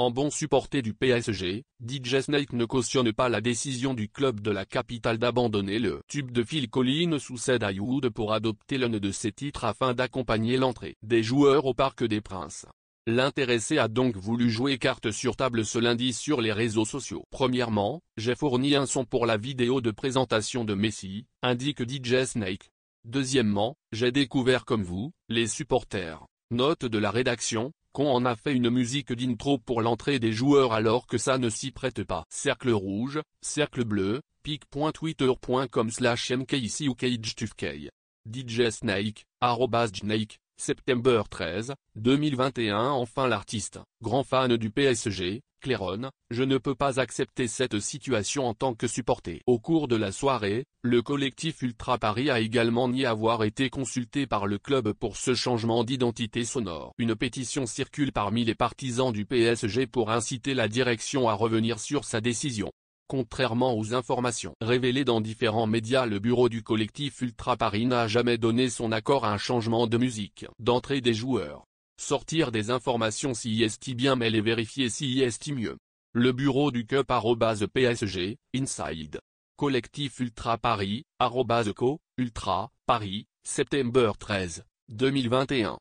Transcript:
En bon supporté du PSG, DJ Snake ne cautionne pas la décision du club de la capitale d'abandonner le tube de Phil Collins sous à Ayoud pour adopter l'un de ses titres afin d'accompagner l'entrée des joueurs au Parc des Princes. L'intéressé a donc voulu jouer carte sur table ce lundi sur les réseaux sociaux. Premièrement, j'ai fourni un son pour la vidéo de présentation de Messi, indique DJ Snake. Deuxièmement, j'ai découvert comme vous, les supporters. Note de la rédaction, on en a fait une musique d'intro pour l'entrée des joueurs alors que ça ne s'y prête pas. Cercle rouge, cercle bleu, pic.twitter.com slash ou DJ Snake, arrobas Septembre 13, 2021 Enfin l'artiste, grand fan du PSG, Clairon, je ne peux pas accepter cette situation en tant que supporter. Au cours de la soirée, le collectif Ultra Paris a également nié avoir été consulté par le club pour ce changement d'identité sonore. Une pétition circule parmi les partisans du PSG pour inciter la direction à revenir sur sa décision. Contrairement aux informations révélées dans différents médias le bureau du collectif Ultra Paris n'a jamais donné son accord à un changement de musique d'entrée des joueurs. Sortir des informations si est bien mais les vérifier si est mieux. Le bureau du cup PSG, Inside. Collectif Ultra Paris, co, Ultra, Paris, septembre 13, 2021.